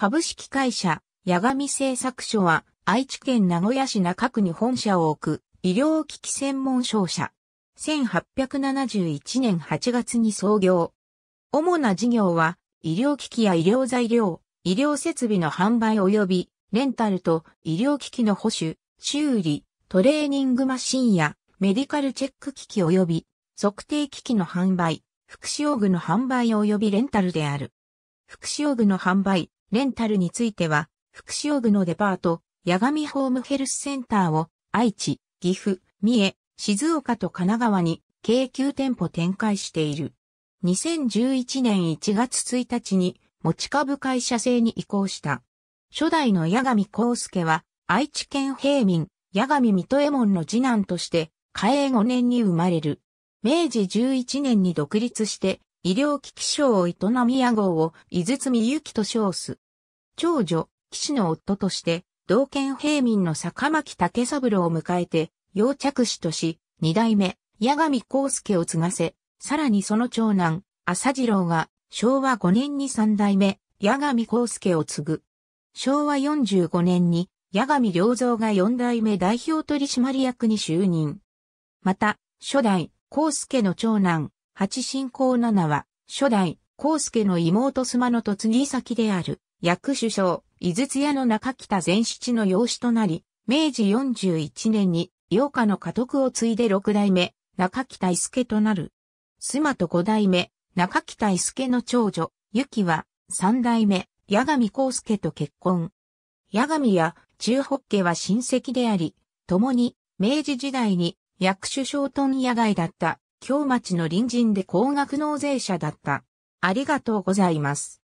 株式会社、八神製作所は、愛知県名古屋市中区に本社を置く、医療機器専門商社。1871年8月に創業。主な事業は、医療機器や医療材料、医療設備の販売及び、レンタルと医療機器の保守、修理、トレーニングマシンやメディカルチェック機器及び測定機器の販売、福祉用具の販売及びレンタルである。福祉用具の販売、レンタルについては、福祉用具のデパート、八神ホームヘルスセンターを愛知、岐阜、三重、静岡と神奈川に京急店舗展開している。2011年1月1日に持ち株会社制に移行した。初代の八神康介は愛知県平民、八神水戸右衛門の次男として、嘉永5年に生まれる。明治11年に独立して医療機器商を営み屋号を、井筒美幸と称す。長女、騎士の夫として、同県平民の坂巻竹三郎を迎えて、要着手とし、二代目、八神康介を継がせ、さらにその長男、浅次郎が、昭和5年に三代目、八神康介を継ぐ。昭和45年に、八神良三が四代目代表取締役に就任。また、初代、康介の長男、八信仰七は、初代、康介の妹妻の嫁ぎ先である、役首相、井筒屋の中北前七の養子となり、明治四十一年に、洋家の家督を継いで六代目、中北伊助となる。妻と五代目、中北伊助の長女、ゆきは、三代目、八神康介と結婚。八神や中北家は親戚であり、共に、明治時代に、役首相とン野外だった京町の隣人で高額納税者だった。ありがとうございます。